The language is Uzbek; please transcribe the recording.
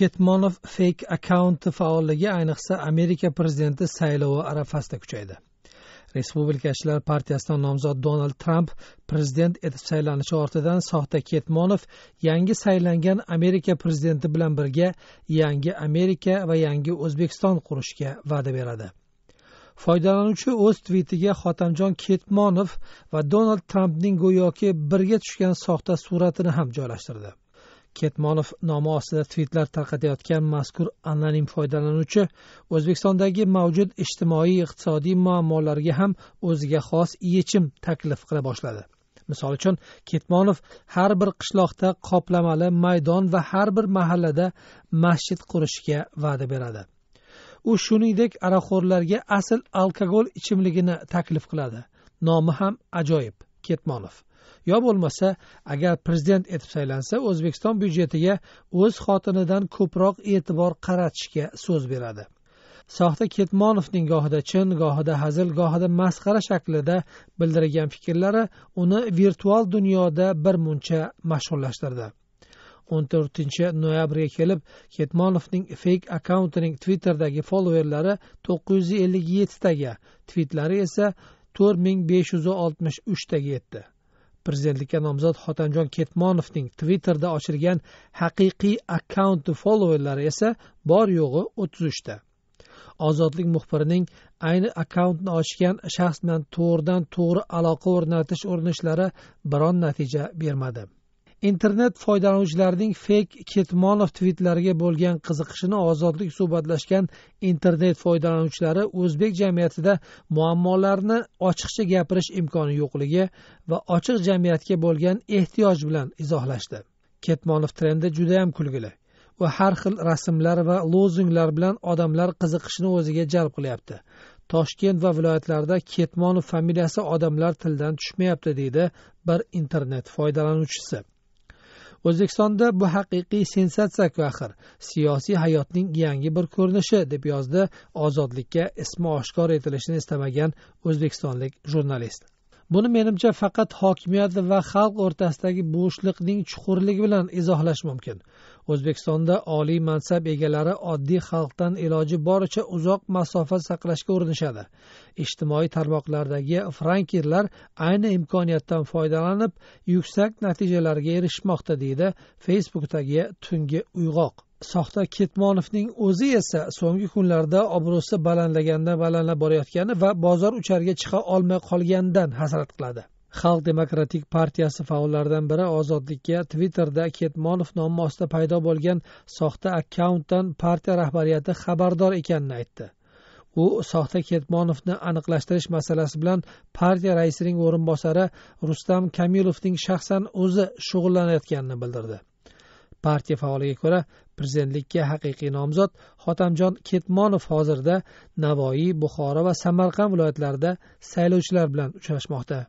ketmonov fake akkaunti faolligi ayniqsa amerika prezidenti saylovi arafasida kuchaydi respublikachilar partiyasidan nomzod donald tramp prezident etib saylanishi ortidan soxta ketmonov yangi saylangan amerika prezidenti bilan birga yangi amerika va yangi o'zbekiston qurishga va'da beradi foydalanuvchi o'z tvitiga xotamjon ketmonov va donald trampning go'yoki birga tushgan soxta suratini ham joylashtirdi ketmonov nomi ostida tvitlar tarqatayotgan mazkur anonim foydalanuvchi o'zbekistondagi mavjud ijtimoiy iqtisodiy muammolarga ham o'ziga xos yechim taklif qila boshladi misol uchun ketmonov har bir qishloqda qoplamali maydon va har bir mahallada masjid qurishga va'da beradi u shuningdek aroqxo'rlarga asl alkogol ichimligini taklif qiladi nomi ham ajoyib ketmonov yo bo'lmasa agar prezident etib saylansa o'zbekiston byudjetiga o'z xotinidan ko'proq e'tibor qaratishga so'z beradi soxta ketmonov gohida chin gohida hazil gohida masxara shaklida bildirgan fikrlari uni virtual dunyoda muncha mashhurlashtirdi o'n to'rtinchi noyabrga kelib ketmonovning fake akkauntining twitterdagi followerlari to'qqiz yuz ellik yettitaga tvitlari esa to'rt ming besh yuz oltmish uchtaga yetdi prezidentlikka nomzod xotinjon ketmonovning twitterda ochilgan haqiqiy akkaunt followerlari esa bor yo'g'i o'ttiz uchta ozodlik muxbirining ayni akkauntni ochgan shaxs bilan to'g'ridan to'g'ri aloqa o'rnatish urinishlari biron natija bermadi internet foydalanuvchilarining fek ketmonov tvitlariga bo'lgan qiziqishini ozodlik suhbatlashgan internet foydalanuvchilari o'zbek jamiyatida muammolarni ochiqcha gapirish imkoni yo'qligi va ochiq jamiyatga bo'lgan ehtiyoj bilan izohlashdi ketmonov trendi judayam kulgili va har xil rasmlar va lozunglar bilan odamlar qiziqishini o'ziga jalb qilyapti toshkent va viloyatlarda ketmonov familiyasi odamlar tilidan tushmayapti deydi bir internet foydalanuvchisi o'zbekistonda bu haqiqiy sensatsiyaku axir siyosiy hayotning yangi bir ko'rinishi deb yozdi ozodlikka ismi oshkor etilishini istamagan o'zbekistonlik jurnalist buni menimcha faqat hokimiyat va xalq o'rtasidagi bo'shliqning chuqurligi bilan izohlash mumkin o'zbekistonda oliy mansab egalari oddiy xalqdan iloji boricha uzoq masofa saqlashga urinishadi ijtimoiy tarmoqlardagi frankirlar ayni imkoniyatdan foydalanib yuksak natijalarga erishmoqda deydi facebookdagi tungi uyg'oq soxta ketmonovning o'zi esa so'nggi kunlarda obro'si balandlagandan balandlab borayotgani va bozor uchariga chiqa olmay qolganidan hasrat qiladi xalq demokratik partiyasi faollaridan biri ozodlikka twitterda ketmonov nomi ostida paydo bo'lgan soxta akkauntdan partiya rahbariyati xabardor ekanini aytdi u soxta ketmonovni aniqlashtirish masalasi bilan partiya raisining o'rinbosari rustam kamilovning shaxsan o'zi shug'ullanayotganini bildirdi partiya faoliga ko'ra prezidentlikka haqiqiy nomzod xotamjon ketmonov hozirda navoiy buxoro va samarqand viloyatlarida saylovchilar bilan uchrashmoqda